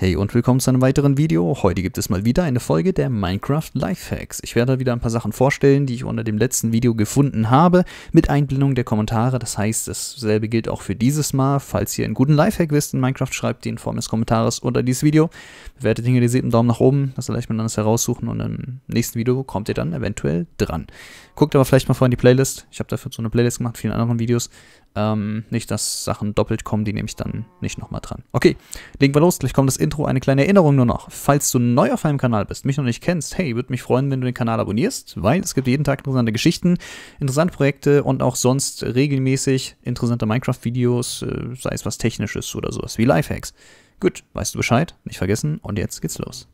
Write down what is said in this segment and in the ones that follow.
Hey und willkommen zu einem weiteren Video. Heute gibt es mal wieder eine Folge der Minecraft Lifehacks. Ich werde wieder ein paar Sachen vorstellen, die ich unter dem letzten Video gefunden habe, mit Einblendung der Kommentare. Das heißt, dasselbe gilt auch für dieses Mal. Falls ihr einen guten Lifehack wisst in Minecraft, schreibt ihn in Form des Kommentares unter dieses Video. Bewertet ihn, ihr seht einen Daumen nach oben, das leicht mal anders heraussuchen und im nächsten Video kommt ihr dann eventuell dran. Guckt aber vielleicht mal vorhin die Playlist. Ich habe dafür so eine Playlist gemacht, vielen anderen Videos. Ähm, nicht, dass Sachen doppelt kommen, die nehme ich dann nicht nochmal dran. Okay, legen wir los. Gleich kommt das Intro. Eine kleine Erinnerung nur noch. Falls du neu auf meinem Kanal bist, mich noch nicht kennst, hey, würde mich freuen, wenn du den Kanal abonnierst, weil es gibt jeden Tag interessante Geschichten, interessante Projekte und auch sonst regelmäßig interessante Minecraft-Videos, äh, sei es was Technisches oder sowas wie Lifehacks. Gut, weißt du Bescheid? Nicht vergessen. Und jetzt geht's los.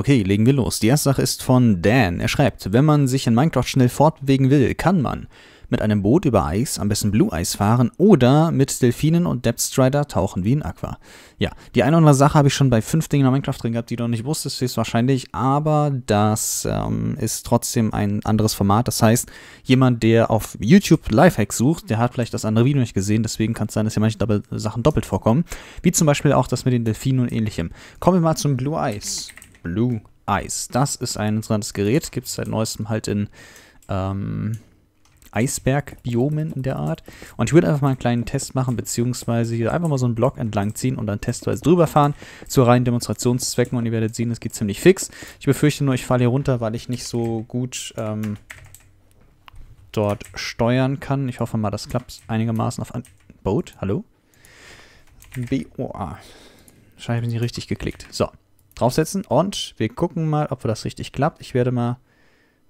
Okay, legen wir los. Die erste Sache ist von Dan. Er schreibt, wenn man sich in Minecraft schnell fortbewegen will, kann man mit einem Boot über Eis, am besten Blue Eis fahren oder mit Delfinen und Depth Strider tauchen wie in Aqua. Ja, die eine oder andere Sache habe ich schon bei fünf Dingen in Minecraft drin gehabt, die du noch nicht wusstest, höchstwahrscheinlich, aber das ähm, ist trotzdem ein anderes Format. Das heißt, jemand, der auf YouTube Lifehacks sucht, der hat vielleicht das andere Video nicht gesehen, deswegen kann es sein, dass hier manche Sachen doppelt vorkommen, wie zum Beispiel auch das mit den Delfinen und ähnlichem. Kommen wir mal zum Blue Eyes. Blue Eyes. Das ist ein interessantes Gerät, gibt es seit neuestem halt in ähm, Eisbergbiomen in der Art. Und ich würde einfach mal einen kleinen Test machen, beziehungsweise hier einfach mal so einen Block entlang ziehen und dann testweise drüber fahren, zu reinen Demonstrationszwecken und ihr werdet sehen, es geht ziemlich fix. Ich befürchte nur, ich falle hier runter, weil ich nicht so gut ähm, dort steuern kann. Ich hoffe mal, das klappt einigermaßen auf ein Boot. Hallo? B-O-A. Wahrscheinlich habe ich nicht richtig geklickt. So draufsetzen und wir gucken mal, ob das richtig klappt. Ich werde mal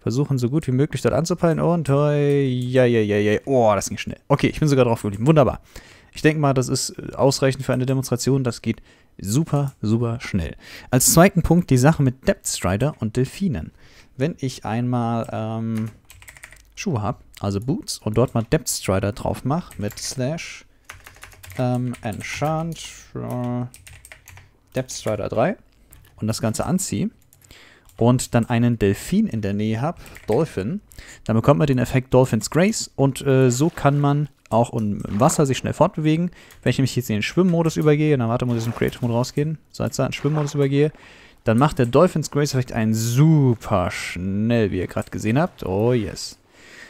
versuchen, so gut wie möglich dort anzupeilen und hoi, oh, ja, ja, ja, ja, oh, das ging schnell. Okay, ich bin sogar drauf geblieben, wunderbar. Ich denke mal, das ist äh, ausreichend für eine Demonstration, das geht super, super schnell. Als zweiten Punkt die Sache mit Depth Strider und Delfinen. Wenn ich einmal ähm, Schuhe habe, also Boots, und dort mal Depth Strider drauf mache mit Slash ähm, Enchant äh, Depth Strider 3 und das Ganze anziehe und dann einen Delfin in der Nähe habe, Dolphin, dann bekommt man den Effekt Dolphins Grace und äh, so kann man auch im Wasser sich schnell fortbewegen. Wenn ich nämlich jetzt in den Schwimmmodus übergehe, dann warte, muss ich zum Creative Mode rausgehen, so als da in den Schwimmmodus übergehe, dann macht der Dolphins Grace Effekt einen super schnell, wie ihr gerade gesehen habt. Oh yes.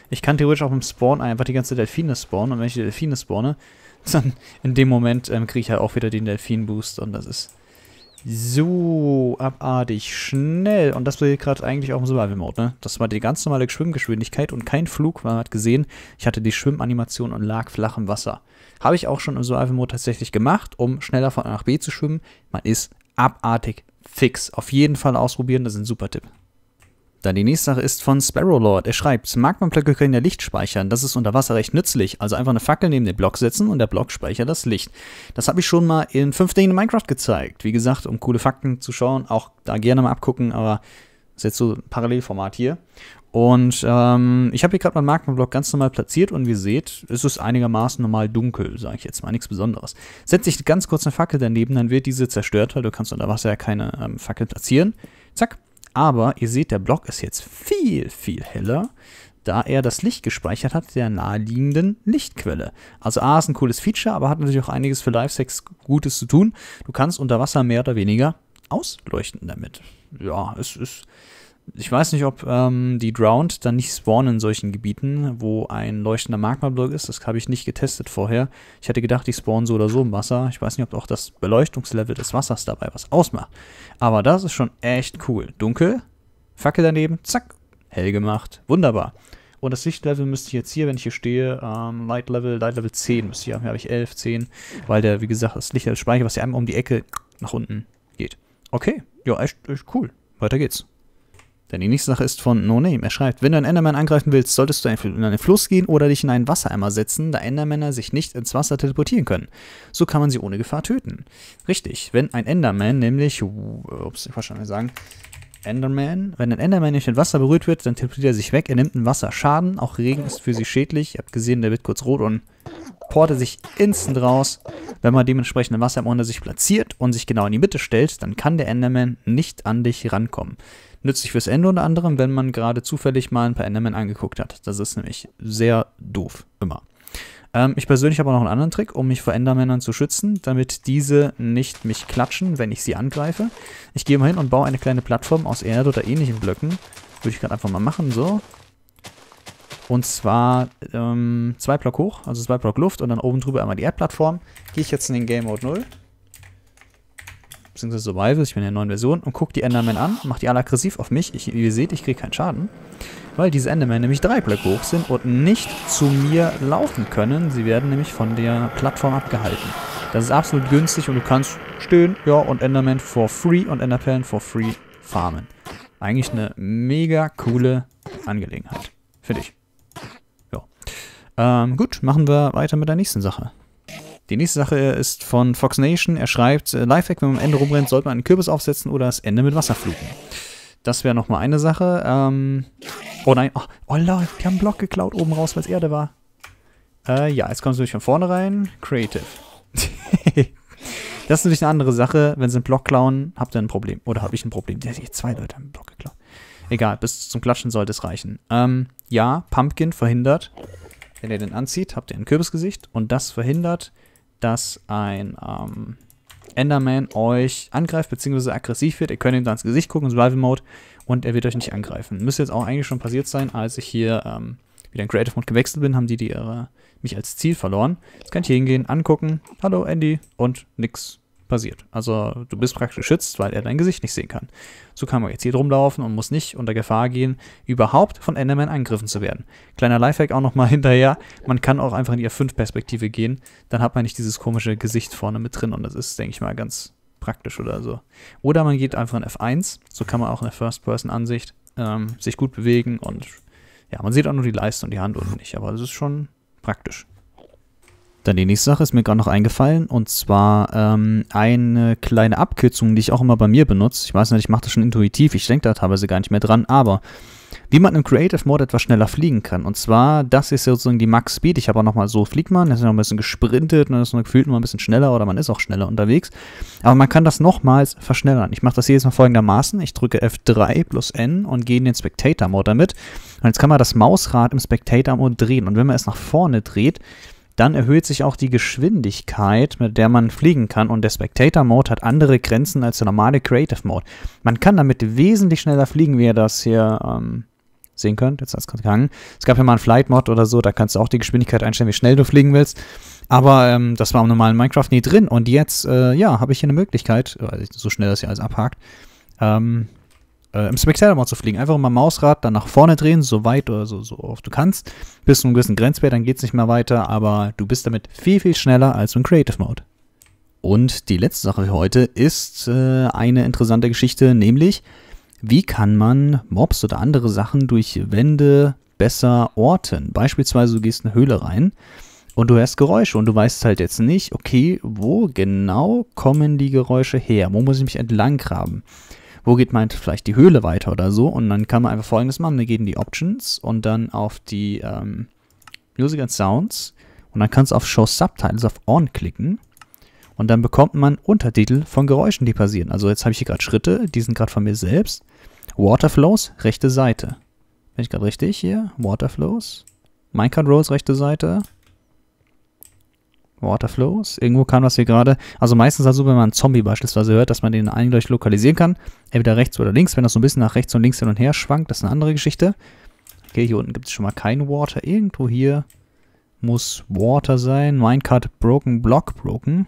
Ich kann theoretisch auch im Spawn einfach die ganze Delfine spawnen und wenn ich die Delfine spawne, dann in dem Moment ähm, kriege ich halt auch wieder den Delfin-Boost und das ist so, abartig schnell. Und das war hier gerade eigentlich auch im Survival Mode, ne? Das war die ganz normale Schwimmgeschwindigkeit und kein Flug. Man hat gesehen, ich hatte die Schwimmanimation und lag flach im Wasser. Habe ich auch schon im Survival Mode tatsächlich gemacht, um schneller von A nach B zu schwimmen. Man ist abartig fix. Auf jeden Fall ausprobieren, das ist ein super Tipp. Dann die nächste Sache ist von Sparrowlord. Er schreibt, Magma-Blöcke können ja Licht speichern. Das ist unter Wasser recht nützlich. Also einfach eine Fackel neben den Block setzen und der Block speichert das Licht. Das habe ich schon mal in 5 Dingen in Minecraft gezeigt. Wie gesagt, um coole Fakten zu schauen, auch da gerne mal abgucken, aber das ist jetzt so ein Parallelformat hier. Und ähm, ich habe hier gerade meinen Magma-Block ganz normal platziert und wie ihr seht, ist es einigermaßen normal dunkel, sage ich jetzt mal, nichts Besonderes. Setze ich ganz kurz eine Fackel daneben, dann wird diese zerstört, weil du kannst unter Wasser ja keine ähm, Fackel platzieren. Zack, aber ihr seht, der Block ist jetzt viel, viel heller, da er das Licht gespeichert hat der naheliegenden Lichtquelle. Also A ist ein cooles Feature, aber hat natürlich auch einiges für Lifehacks Gutes zu tun. Du kannst unter Wasser mehr oder weniger ausleuchten damit. Ja, es ist ich weiß nicht, ob ähm, die Drowned dann nicht spawnen in solchen Gebieten, wo ein leuchtender Magma-Block ist. Das habe ich nicht getestet vorher. Ich hatte gedacht, die spawnen so oder so im Wasser. Ich weiß nicht, ob auch das Beleuchtungslevel des Wassers dabei was ausmacht. Aber das ist schon echt cool. Dunkel, Fackel daneben, zack, hell gemacht. Wunderbar. Und das Lichtlevel müsste ich jetzt hier, wenn ich hier stehe, ähm, Light Level, Light Level 10 müsste ich haben. Hier habe ich 11, 10, weil der, wie gesagt, das Licht als halt Speicher, was hier einmal um die Ecke nach unten geht. Okay, ja, echt, echt cool. Weiter geht's. Denn die nächste Sache ist von No Name. Er schreibt, wenn du einen Enderman angreifen willst, solltest du in einen Fluss gehen oder dich in einen Wassereimer setzen, da Endermänner sich nicht ins Wasser teleportieren können. So kann man sie ohne Gefahr töten. Richtig, wenn ein Enderman nämlich, ups, ich wollte schon mal sagen, Enderman. Wenn ein Enderman nicht in Wasser berührt wird, dann teleportiert er sich weg. Er nimmt einen Wasserschaden. Auch Regen ist für sie schädlich. Ihr habt gesehen, der wird kurz rot und portet sich instant raus. Wenn man dementsprechend ein Wasser im unter sich platziert und sich genau in die Mitte stellt, dann kann der Enderman nicht an dich rankommen. Nützlich fürs Ende unter anderem, wenn man gerade zufällig mal ein paar Endermen angeguckt hat. Das ist nämlich sehr doof, immer. Ähm, ich persönlich habe auch noch einen anderen Trick, um mich vor Endermännern zu schützen, damit diese nicht mich klatschen, wenn ich sie angreife. Ich gehe mal hin und baue eine kleine Plattform aus Erde oder ähnlichen Blöcken. Würde ich gerade einfach mal machen, so. Und zwar ähm, zwei Block hoch, also zwei Block Luft und dann oben drüber einmal die Erdplattform. Gehe ich jetzt in den Game Mode 0 beziehungsweise Survival, ich bin in der neuen Version, und gucke die Endermen an, macht die alle aggressiv auf mich. Ich, wie ihr seht, ich kriege keinen Schaden weil diese Endermen nämlich drei Blöcke hoch sind und nicht zu mir laufen können. Sie werden nämlich von der Plattform abgehalten. Das ist absolut günstig und du kannst stehen, ja, und Enderman for free und Enderperlen for free farmen. Eigentlich eine mega coole Angelegenheit. Finde ich. Ja. Ähm, gut, machen wir weiter mit der nächsten Sache. Die nächste Sache ist von Fox Nation. Er schreibt, äh, Lifehack, wenn man am Ende rumrennt, sollte man einen Kürbis aufsetzen oder das Ende mit Wasser fluten. Das wäre nochmal eine Sache. Ähm, Oh nein, oh, oh lol, die haben einen Block geklaut oben raus, weil es Erde war. Äh, ja, jetzt kommst du natürlich von vorne rein. Creative. das ist natürlich eine andere Sache. Wenn sie einen Block klauen, habt ihr ein Problem. Oder habe ich ein Problem? Ja, zwei Leute haben einen Block geklaut. Egal, bis zum Klatschen sollte es reichen. Ähm, ja, Pumpkin verhindert, wenn ihr den anzieht, habt ihr ein Kürbisgesicht. Und das verhindert, dass ein, ähm, Enderman euch angreift bzw. aggressiv wird. Ihr könnt ihm dann ins Gesicht gucken, Survival Mode, und er wird euch nicht angreifen. Müsste jetzt auch eigentlich schon passiert sein, als ich hier ähm, wieder in Creative Mode gewechselt bin, haben die, die ihre, mich als Ziel verloren. Jetzt kann ich hier hingehen, angucken, hallo Andy und nix passiert. Also du bist praktisch geschützt, weil er dein Gesicht nicht sehen kann. So kann man jetzt hier rumlaufen und muss nicht unter Gefahr gehen, überhaupt von Enderman angegriffen zu werden. Kleiner Lifehack auch nochmal hinterher, man kann auch einfach in die F5-Perspektive gehen, dann hat man nicht dieses komische Gesicht vorne mit drin und das ist, denke ich mal, ganz praktisch oder so. Oder man geht einfach in F1, so kann man auch in der First-Person-Ansicht ähm, sich gut bewegen und ja, man sieht auch nur die Leiste und die Hand unten nicht, aber es ist schon praktisch. Dann die nächste Sache ist mir gerade noch eingefallen und zwar ähm, eine kleine Abkürzung, die ich auch immer bei mir benutze. Ich weiß nicht, ich mache das schon intuitiv, ich denke da teilweise gar nicht mehr dran, aber wie man im Creative Mode etwas schneller fliegen kann. Und zwar, das ist sozusagen die Max Speed. Ich habe auch nochmal so, fliegt man, ist noch ein bisschen gesprintet und ne, ist gefühlt immer ein bisschen schneller oder man ist auch schneller unterwegs. Aber man kann das nochmals verschnellern. Ich mache das jedes Mal folgendermaßen. Ich drücke F3 plus N und gehe in den Spectator Mode damit. Und jetzt kann man das Mausrad im Spectator Mode drehen. Und wenn man es nach vorne dreht, dann erhöht sich auch die Geschwindigkeit, mit der man fliegen kann und der Spectator Mode hat andere Grenzen als der normale Creative Mode. Man kann damit wesentlich schneller fliegen, wie ihr das hier ähm, sehen könnt. Jetzt hat es gerade gehangen. Es gab ja mal einen Flight Mod oder so, da kannst du auch die Geschwindigkeit einstellen, wie schnell du fliegen willst. Aber ähm, das war im normalen Minecraft nie drin und jetzt, äh, ja, habe ich hier eine Möglichkeit, so schnell das hier alles abhakt, ähm, äh, im Spectator Mode zu fliegen. Einfach mal Mausrad dann nach vorne drehen, so weit oder so, so oft du kannst. Bis zu einem gewissen Grenzwert, dann geht es nicht mehr weiter, aber du bist damit viel, viel schneller als im Creative Mode. Und die letzte Sache für heute ist äh, eine interessante Geschichte, nämlich wie kann man Mobs oder andere Sachen durch Wände besser orten? Beispielsweise du gehst in eine Höhle rein und du hörst Geräusche und du weißt halt jetzt nicht, okay, wo genau kommen die Geräusche her? Wo muss ich mich entlang graben? wo geht man vielleicht die Höhle weiter oder so. Und dann kann man einfach folgendes machen. Wir gehen in die Options und dann auf die ähm, Music and Sounds. Und dann kannst du auf Show Subtitles auf On klicken. Und dann bekommt man Untertitel von Geräuschen, die passieren. Also jetzt habe ich hier gerade Schritte, die sind gerade von mir selbst. Waterflows, rechte Seite. Bin ich gerade richtig hier? Waterflows. Minecart Rolls, rechte Seite. Waterflows. Irgendwo kam das hier gerade. Also meistens also, wenn man einen Zombie beispielsweise hört, dass man den eingleich lokalisieren kann. Entweder rechts oder links. Wenn das so ein bisschen nach rechts und links hin und her schwankt, das ist eine andere Geschichte. Okay, hier unten gibt es schon mal kein Water. Irgendwo hier muss Water sein. Minecart Broken Block Broken.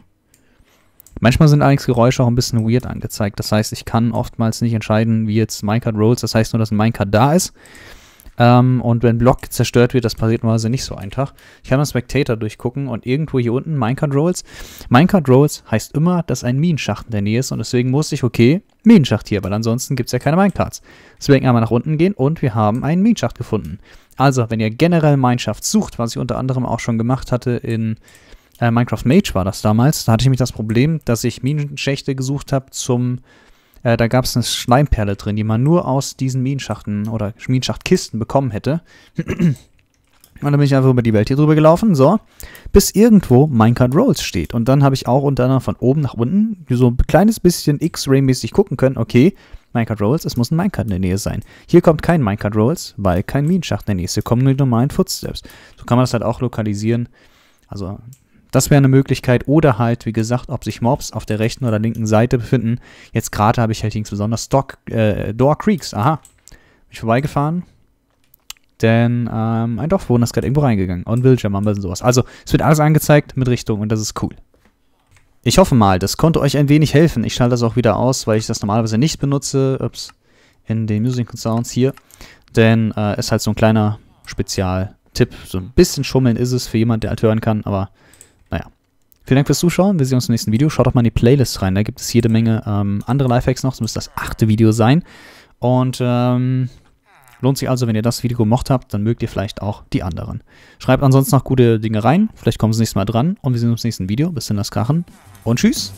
Manchmal sind allerdings Geräusche auch ein bisschen weird angezeigt. Das heißt, ich kann oftmals nicht entscheiden, wie jetzt Minecart Rolls. Das heißt nur, dass ein Minecart da ist. Ähm, und wenn Block zerstört wird, das passiert normalerweise nicht so einfach. Ich kann mal Spectator durchgucken und irgendwo hier unten Minecart Rolls. Minecart Rolls heißt immer, dass ein Minenschacht in der Nähe ist und deswegen musste ich, okay, Minenschacht hier, weil ansonsten gibt es ja keine Minecarts. Deswegen einmal nach unten gehen und wir haben einen Minenschacht gefunden. Also, wenn ihr generell Minecraft sucht, was ich unter anderem auch schon gemacht hatte in äh, Minecraft Mage war das damals, da hatte ich nämlich das Problem, dass ich Minenschächte gesucht habe zum äh, da gab es eine Schleimperle drin, die man nur aus diesen Minenschachten oder Minenschachtkisten bekommen hätte. und dann bin ich einfach über die Welt hier drüber gelaufen, so, bis irgendwo Minecart Rolls steht. Und dann habe ich auch unter anderem von oben nach unten so ein kleines bisschen X-Ray-mäßig gucken können, okay, Minecart Rolls, es muss ein Minecart in der Nähe sein. Hier kommt kein Minecart Rolls, weil kein Minenschacht in der Nähe ist. Hier kommen nur die normalen Footsteps. So kann man das halt auch lokalisieren. Also das wäre eine Möglichkeit. Oder halt, wie gesagt, ob sich Mobs auf der rechten oder linken Seite befinden. Jetzt gerade habe ich halt insbesondere Stock, äh, Door Creeks. Aha. Bin ich vorbeigefahren. Denn ähm, ein Dorfbewohner ist gerade irgendwo reingegangen. Und Villager Mumbles und sowas. Also, es wird alles angezeigt mit Richtung und das ist cool. Ich hoffe mal, das konnte euch ein wenig helfen. Ich schalte das auch wieder aus, weil ich das normalerweise nicht benutze. Ups. In den Music Sounds hier. Denn äh, ist halt so ein kleiner Spezialtipp. So ein bisschen schummeln ist es für jemanden, der halt hören kann, aber Vielen Dank fürs Zuschauen. Wir sehen uns im nächsten Video. Schaut doch mal in die Playlist rein. Da gibt es jede Menge ähm, andere Lifehacks noch. Das müsste das achte Video sein. Und ähm, lohnt sich also, wenn ihr das Video gemocht habt, dann mögt ihr vielleicht auch die anderen. Schreibt ansonsten noch gute Dinge rein. Vielleicht kommen sie nächstes Mal dran. Und wir sehen uns im nächsten Video. Bis dann, das Krachen. Und tschüss.